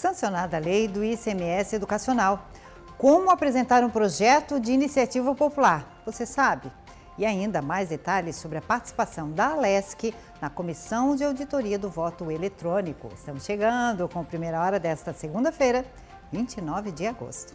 sancionada a lei do ICMS educacional. Como apresentar um projeto de iniciativa popular? Você sabe? E ainda mais detalhes sobre a participação da Alesc na Comissão de Auditoria do Voto Eletrônico. Estamos chegando com a primeira hora desta segunda-feira, 29 de agosto.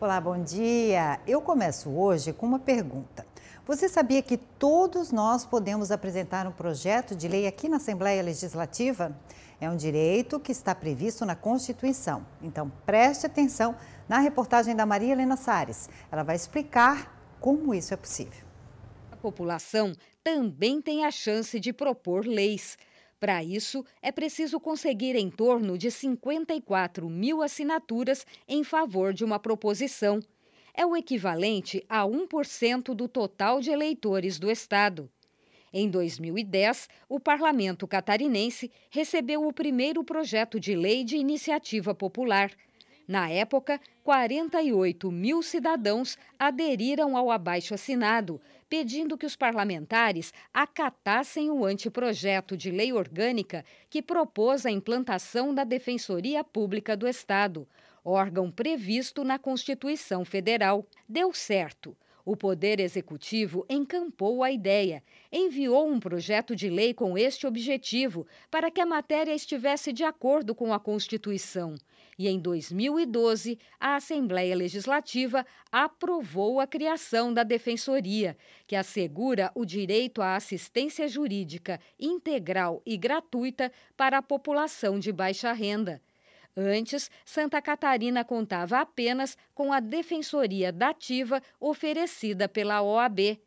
Olá, bom dia. Eu começo hoje com uma pergunta. Você sabia que todos nós podemos apresentar um projeto de lei aqui na Assembleia Legislativa? É um direito que está previsto na Constituição. Então, preste atenção na reportagem da Maria Helena Sares. Ela vai explicar como isso é possível. A população também tem a chance de propor leis. Para isso, é preciso conseguir em torno de 54 mil assinaturas em favor de uma proposição. É o equivalente a 1% do total de eleitores do Estado. Em 2010, o parlamento catarinense recebeu o primeiro projeto de lei de iniciativa popular. Na época, 48 mil cidadãos aderiram ao abaixo assinado, pedindo que os parlamentares acatassem o anteprojeto de lei orgânica que propôs a implantação da Defensoria Pública do Estado, órgão previsto na Constituição Federal. Deu certo. O Poder Executivo encampou a ideia, enviou um projeto de lei com este objetivo, para que a matéria estivesse de acordo com a Constituição e em 2012 a Assembleia Legislativa aprovou a criação da Defensoria, que assegura o direito à assistência jurídica integral e gratuita para a população de baixa renda. Antes, Santa Catarina contava apenas com a defensoria dativa oferecida pela OAB.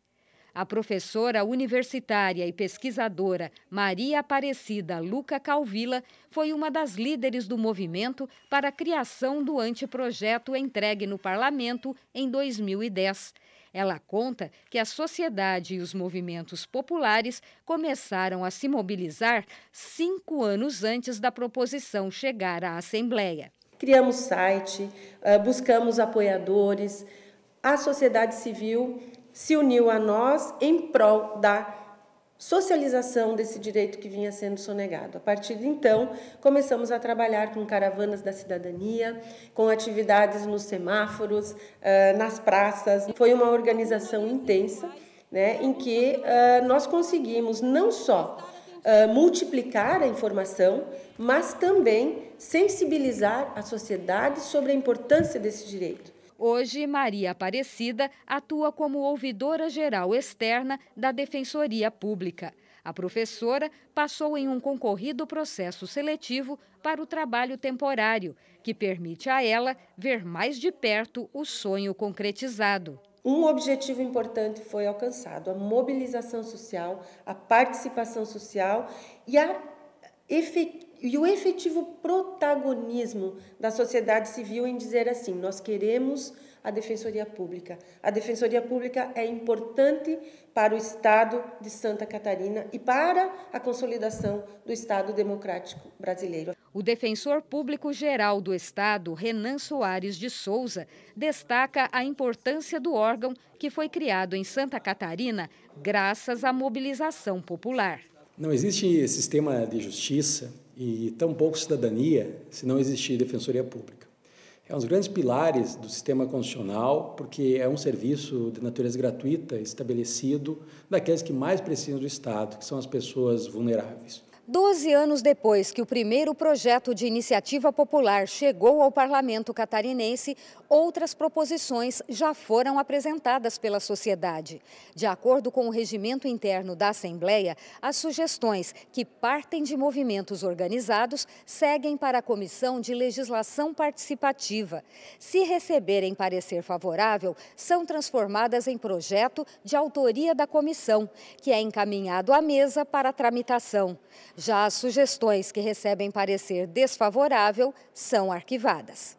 A professora universitária e pesquisadora Maria Aparecida Luca Calvila foi uma das líderes do movimento para a criação do anteprojeto entregue no parlamento em 2010. Ela conta que a sociedade e os movimentos populares começaram a se mobilizar cinco anos antes da proposição chegar à Assembleia. Criamos site, ah, buscamos apoiadores, a sociedade civil se uniu a nós em prol da socialização desse direito que vinha sendo sonegado. A partir de então, começamos a trabalhar com caravanas da cidadania, com atividades nos semáforos, nas praças. Foi uma organização intensa, né, em que nós conseguimos não só multiplicar a informação, mas também sensibilizar a sociedade sobre a importância desse direito. Hoje, Maria Aparecida atua como ouvidora geral externa da Defensoria Pública. A professora passou em um concorrido processo seletivo para o trabalho temporário, que permite a ela ver mais de perto o sonho concretizado. Um objetivo importante foi alcançado: a mobilização social, a participação social e a efetividade e o efetivo protagonismo da sociedade civil em dizer assim: nós queremos a defensoria pública. A defensoria pública é importante para o Estado de Santa Catarina e para a consolidação do Estado democrático brasileiro. O defensor público geral do Estado, Renan Soares de Souza, destaca a importância do órgão que foi criado em Santa Catarina graças à mobilização popular. Não existe sistema de justiça e tão pouco cidadania se não existir defensoria pública. É um dos grandes pilares do sistema constitucional, porque é um serviço de natureza gratuita estabelecido daqueles que mais precisam do Estado, que são as pessoas vulneráveis. Doze anos depois que o primeiro projeto de iniciativa popular chegou ao parlamento catarinense, outras proposições já foram apresentadas pela sociedade. De acordo com o regimento interno da Assembleia, as sugestões que partem de movimentos organizados seguem para a Comissão de Legislação Participativa. Se receberem parecer favorável, são transformadas em projeto de autoria da comissão, que é encaminhado à mesa para tramitação. Já as sugestões que recebem parecer desfavorável são arquivadas.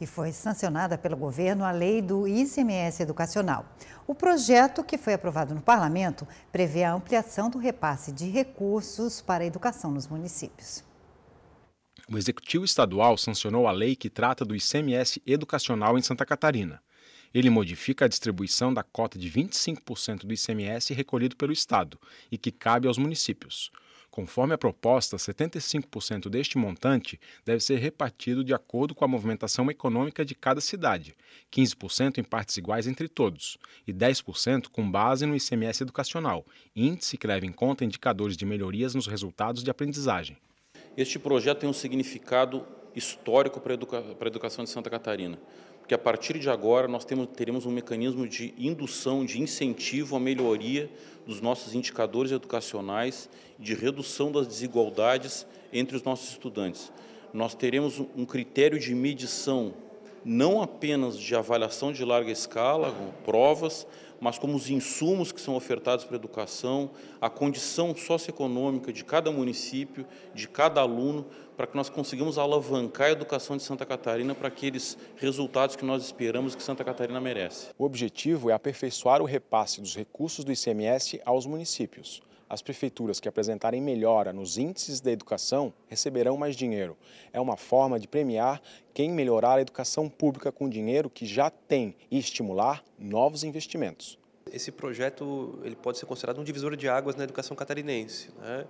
E foi sancionada pelo governo a lei do ICMS educacional. O projeto, que foi aprovado no parlamento, prevê a ampliação do repasse de recursos para a educação nos municípios. O Executivo Estadual sancionou a lei que trata do ICMS educacional em Santa Catarina. Ele modifica a distribuição da cota de 25% do ICMS recolhido pelo Estado e que cabe aos municípios. Conforme a proposta, 75% deste montante deve ser repartido de acordo com a movimentação econômica de cada cidade, 15% em partes iguais entre todos e 10% com base no ICMS educacional, índice que leva em conta indicadores de melhorias nos resultados de aprendizagem. Este projeto tem um significado histórico para a educação de Santa Catarina que a partir de agora nós temos, teremos um mecanismo de indução, de incentivo à melhoria dos nossos indicadores educacionais, de redução das desigualdades entre os nossos estudantes. Nós teremos um critério de medição não apenas de avaliação de larga escala, com provas, mas como os insumos que são ofertados para a educação, a condição socioeconômica de cada município, de cada aluno, para que nós consigamos alavancar a educação de Santa Catarina para aqueles resultados que nós esperamos que Santa Catarina merece. O objetivo é aperfeiçoar o repasse dos recursos do ICMS aos municípios. As prefeituras que apresentarem melhora nos índices da educação receberão mais dinheiro. É uma forma de premiar quem melhorar a educação pública com dinheiro que já tem e estimular novos investimentos. Esse projeto ele pode ser considerado um divisor de águas na educação catarinense, né?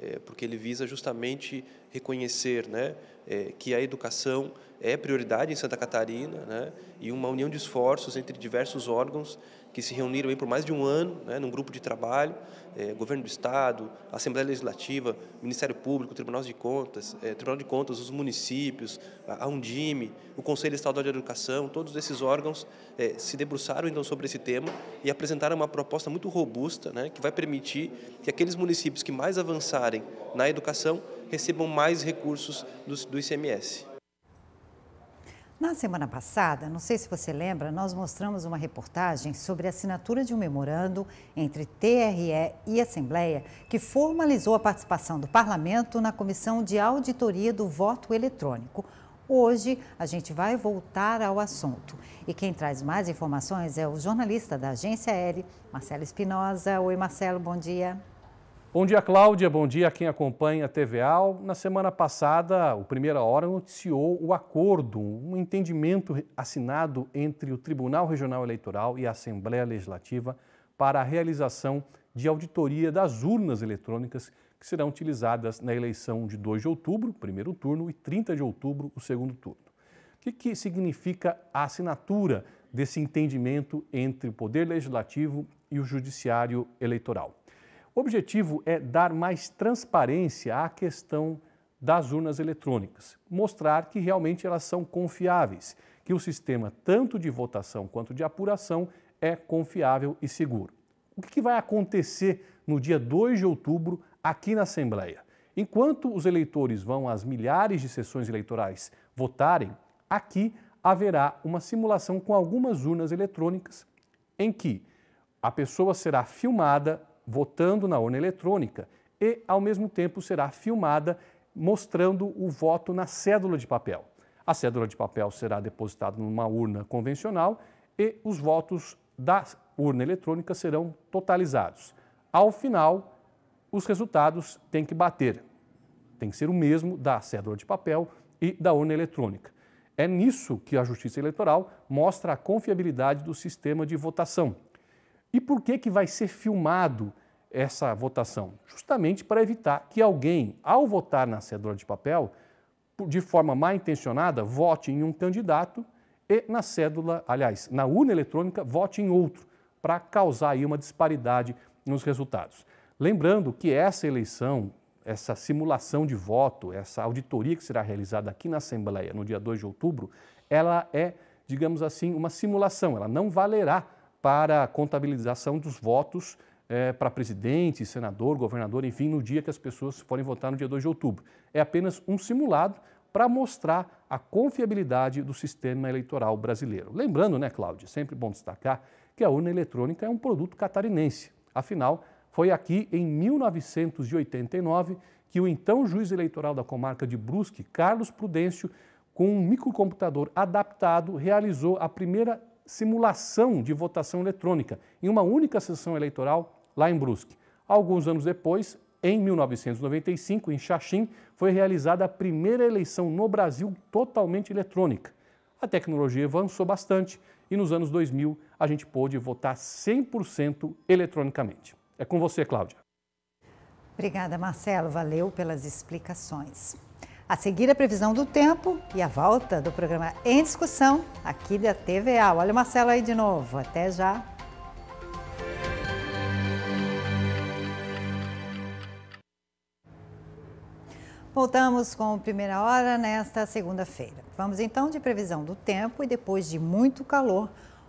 É, porque ele visa justamente reconhecer né, é, que a educação é prioridade em Santa Catarina né, e uma união de esforços entre diversos órgãos que se reuniram aí por mais de um ano, né, num grupo de trabalho, é, governo do estado, Assembleia Legislativa, Ministério Público, Tribunal de Contas, é, Tribunal de Contas, os municípios, a Undime, o Conselho Estadual de Educação, todos esses órgãos é, se debruçaram então sobre esse tema e apresentaram uma proposta muito robusta, né, que vai permitir que aqueles municípios que mais avançarem na educação recebam mais recursos do, do ICMS. Na semana passada, não sei se você lembra, nós mostramos uma reportagem sobre a assinatura de um memorando entre TRE e Assembleia que formalizou a participação do Parlamento na Comissão de Auditoria do Voto Eletrônico. Hoje a gente vai voltar ao assunto. E quem traz mais informações é o jornalista da Agência L, Marcelo Espinosa. Oi, Marcelo, bom dia. Bom dia, Cláudia. Bom dia a quem acompanha a TVA. Na semana passada, o Primeira Hora noticiou o acordo, um entendimento assinado entre o Tribunal Regional Eleitoral e a Assembleia Legislativa para a realização de auditoria das urnas eletrônicas que serão utilizadas na eleição de 2 de outubro, primeiro turno, e 30 de outubro, o segundo turno. O que, que significa a assinatura desse entendimento entre o Poder Legislativo e o Judiciário Eleitoral? O objetivo é dar mais transparência à questão das urnas eletrônicas, mostrar que realmente elas são confiáveis, que o sistema tanto de votação quanto de apuração é confiável e seguro. O que vai acontecer no dia 2 de outubro aqui na Assembleia? Enquanto os eleitores vão às milhares de sessões eleitorais votarem, aqui haverá uma simulação com algumas urnas eletrônicas em que a pessoa será filmada votando na urna eletrônica e, ao mesmo tempo, será filmada mostrando o voto na cédula de papel. A cédula de papel será depositada numa urna convencional e os votos da urna eletrônica serão totalizados. Ao final, os resultados têm que bater. Tem que ser o mesmo da cédula de papel e da urna eletrônica. É nisso que a Justiça Eleitoral mostra a confiabilidade do sistema de votação. E por que, que vai ser filmado essa votação? Justamente para evitar que alguém, ao votar na cédula de papel, de forma mal intencionada, vote em um candidato e na cédula, aliás, na urna eletrônica, vote em outro, para causar aí uma disparidade nos resultados. Lembrando que essa eleição, essa simulação de voto, essa auditoria que será realizada aqui na Assembleia no dia 2 de outubro, ela é, digamos assim, uma simulação, ela não valerá para a contabilização dos votos é, para presidente, senador, governador, enfim, no dia que as pessoas forem votar no dia 2 de outubro. É apenas um simulado para mostrar a confiabilidade do sistema eleitoral brasileiro. Lembrando, né, Cláudia, sempre bom destacar que a urna eletrônica é um produto catarinense. Afinal, foi aqui em 1989 que o então juiz eleitoral da comarca de Brusque, Carlos Prudêncio, com um microcomputador adaptado, realizou a primeira simulação de votação eletrônica em uma única sessão eleitoral lá em Brusque. Alguns anos depois, em 1995, em Xaxim, foi realizada a primeira eleição no Brasil totalmente eletrônica. A tecnologia avançou bastante e nos anos 2000 a gente pôde votar 100% eletronicamente. É com você, Cláudia. Obrigada, Marcelo. Valeu pelas explicações. A seguir a previsão do tempo e a volta do programa Em Discussão aqui da TVA. Olha o Marcelo aí de novo. Até já. Voltamos com primeira hora nesta segunda-feira. Vamos então de previsão do tempo e depois de muito calor.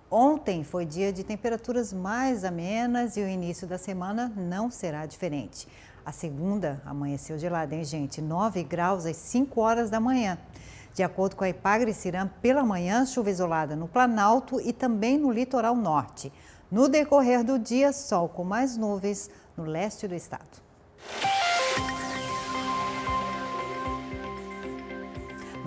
Ontem foi dia de temperaturas mais amenas e o início da semana não será diferente. A segunda amanheceu gelada, hein, gente? 9 graus às 5 horas da manhã. De acordo com a Ipagre Cirã, pela manhã, chuva isolada no Planalto e também no litoral norte. No decorrer do dia, sol com mais nuvens no leste do estado.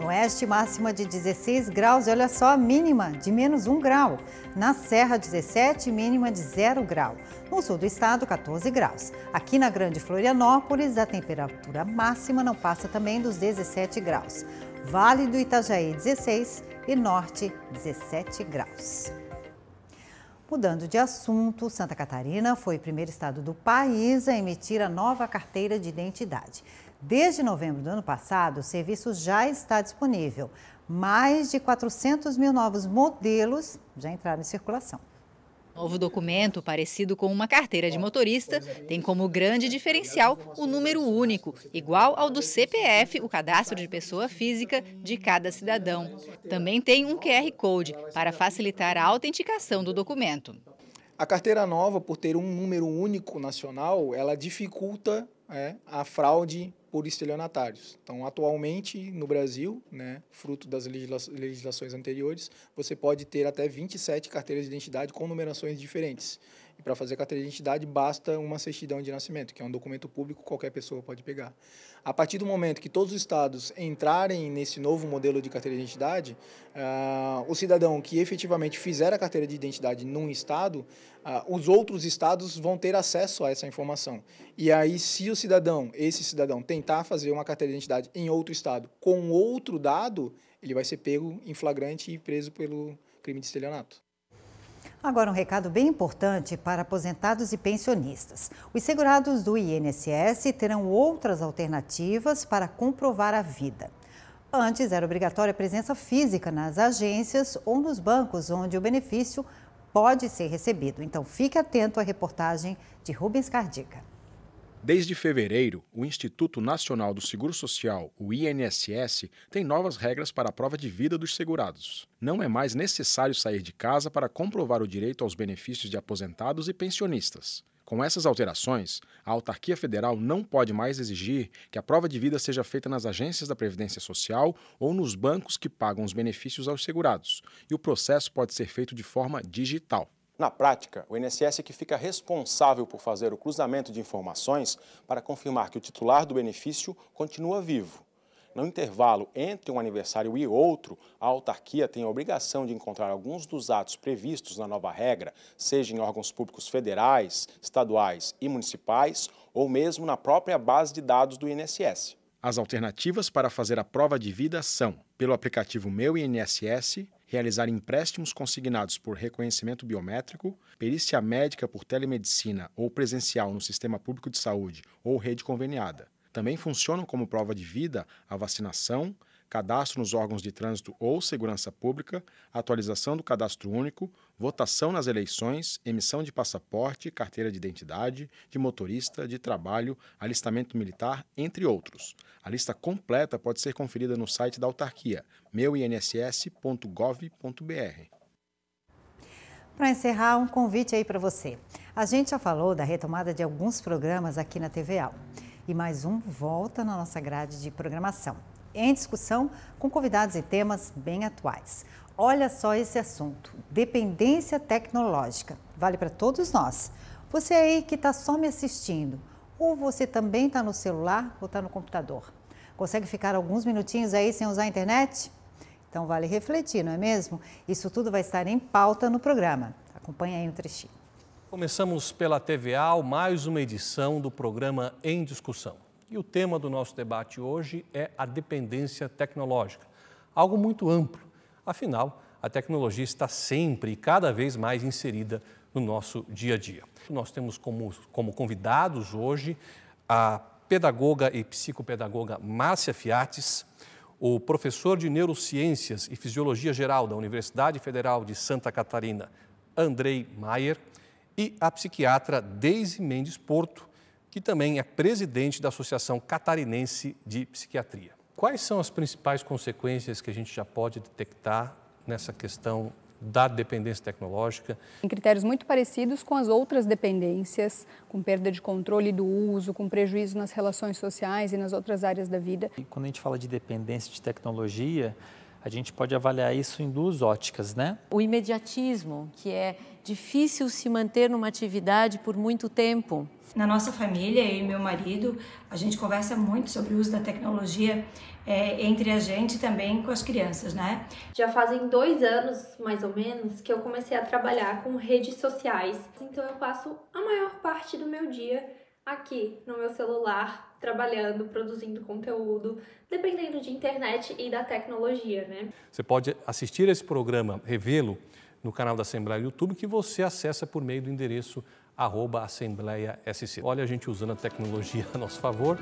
Oeste, máxima de 16 graus e olha só, mínima de menos 1 grau. Na Serra, 17, mínima de 0 grau. No sul do estado, 14 graus. Aqui na Grande Florianópolis, a temperatura máxima não passa também dos 17 graus. Vale do Itajaí, 16 e Norte, 17 graus. Mudando de assunto, Santa Catarina foi o primeiro estado do país a emitir a nova carteira de identidade. Desde novembro do ano passado, o serviço já está disponível. Mais de 400 mil novos modelos já entraram em circulação. Novo documento, parecido com uma carteira de motorista, é, tem como grande diferencial o número único, igual ao do CPF, o cadastro de pessoa física de cada cidadão. Também tem um QR Code para facilitar a autenticação do documento. A carteira nova, por ter um número único nacional, ela dificulta é, a fraude por estelionatários. Então, atualmente no Brasil, né, fruto das legisla legislações anteriores, você pode ter até 27 carteiras de identidade com numerações diferentes. E para fazer a carteira de identidade, basta uma certidão de nascimento, que é um documento público qualquer pessoa pode pegar. A partir do momento que todos os estados entrarem nesse novo modelo de carteira de identidade, uh, o cidadão que efetivamente fizer a carteira de identidade num estado, uh, os outros estados vão ter acesso a essa informação. E aí, se o cidadão, esse cidadão, tentar fazer uma carteira de identidade em outro estado com outro dado, ele vai ser pego em flagrante e preso pelo crime de estelionato. Agora, um recado bem importante para aposentados e pensionistas. Os segurados do INSS terão outras alternativas para comprovar a vida. Antes, era obrigatória a presença física nas agências ou nos bancos onde o benefício pode ser recebido. Então, fique atento à reportagem de Rubens Cardica. Desde fevereiro, o Instituto Nacional do Seguro Social, o INSS, tem novas regras para a prova de vida dos segurados. Não é mais necessário sair de casa para comprovar o direito aos benefícios de aposentados e pensionistas. Com essas alterações, a autarquia federal não pode mais exigir que a prova de vida seja feita nas agências da Previdência Social ou nos bancos que pagam os benefícios aos segurados, e o processo pode ser feito de forma digital. Na prática, o INSS é que fica responsável por fazer o cruzamento de informações para confirmar que o titular do benefício continua vivo. No intervalo entre um aniversário e outro, a autarquia tem a obrigação de encontrar alguns dos atos previstos na nova regra, seja em órgãos públicos federais, estaduais e municipais, ou mesmo na própria base de dados do INSS. As alternativas para fazer a prova de vida são pelo aplicativo Meu INSS, realizar empréstimos consignados por reconhecimento biométrico, perícia médica por telemedicina ou presencial no sistema público de saúde ou rede conveniada. Também funcionam como prova de vida a vacinação, cadastro nos órgãos de trânsito ou segurança pública, atualização do cadastro único, votação nas eleições, emissão de passaporte, carteira de identidade, de motorista, de trabalho, alistamento militar, entre outros. A lista completa pode ser conferida no site da autarquia, meuinss.gov.br. Para encerrar, um convite aí para você. A gente já falou da retomada de alguns programas aqui na TVA. E mais um volta na nossa grade de programação em discussão com convidados e temas bem atuais. Olha só esse assunto: dependência tecnológica. Vale para todos nós. Você aí que está só me assistindo, ou você também está no celular ou está no computador. Consegue ficar alguns minutinhos aí sem usar a internet? Então vale refletir, não é mesmo? Isso tudo vai estar em pauta no programa. Acompanhe aí um trechinho. Começamos pela TVA, mais uma edição do programa Em Discussão. E o tema do nosso debate hoje é a dependência tecnológica, algo muito amplo. Afinal, a tecnologia está sempre e cada vez mais inserida no nosso dia a dia. Nós temos como, como convidados hoje a pedagoga e psicopedagoga Márcia Fiates, o professor de Neurociências e Fisiologia Geral da Universidade Federal de Santa Catarina, Andrei Maier, e a psiquiatra Deise Mendes Porto, que também é presidente da Associação Catarinense de Psiquiatria. Quais são as principais consequências que a gente já pode detectar nessa questão da dependência tecnológica. Em critérios muito parecidos com as outras dependências, com perda de controle do uso, com prejuízo nas relações sociais e nas outras áreas da vida. E quando a gente fala de dependência de tecnologia, a gente pode avaliar isso em duas óticas, né? O imediatismo, que é difícil se manter numa atividade por muito tempo. Na nossa família, eu e meu marido, a gente conversa muito sobre o uso da tecnologia é, entre a gente e também com as crianças, né? Já fazem dois anos, mais ou menos, que eu comecei a trabalhar com redes sociais. Então eu passo a maior parte do meu dia aqui no meu celular, trabalhando, produzindo conteúdo, dependendo de internet e da tecnologia, né? Você pode assistir esse programa, revê-lo no canal da Assembleia YouTube, que você acessa por meio do endereço arroba Assembleia SC. Olha a gente usando a tecnologia a nosso favor.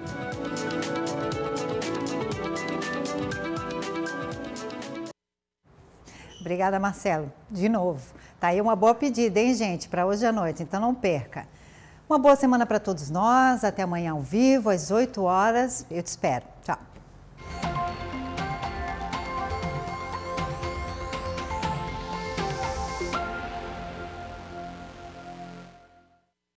Obrigada, Marcelo. De novo. Tá aí uma boa pedida, hein, gente, para hoje à noite. Então não perca. Uma boa semana para todos nós. Até amanhã ao vivo, às 8 horas. Eu te espero. Tchau.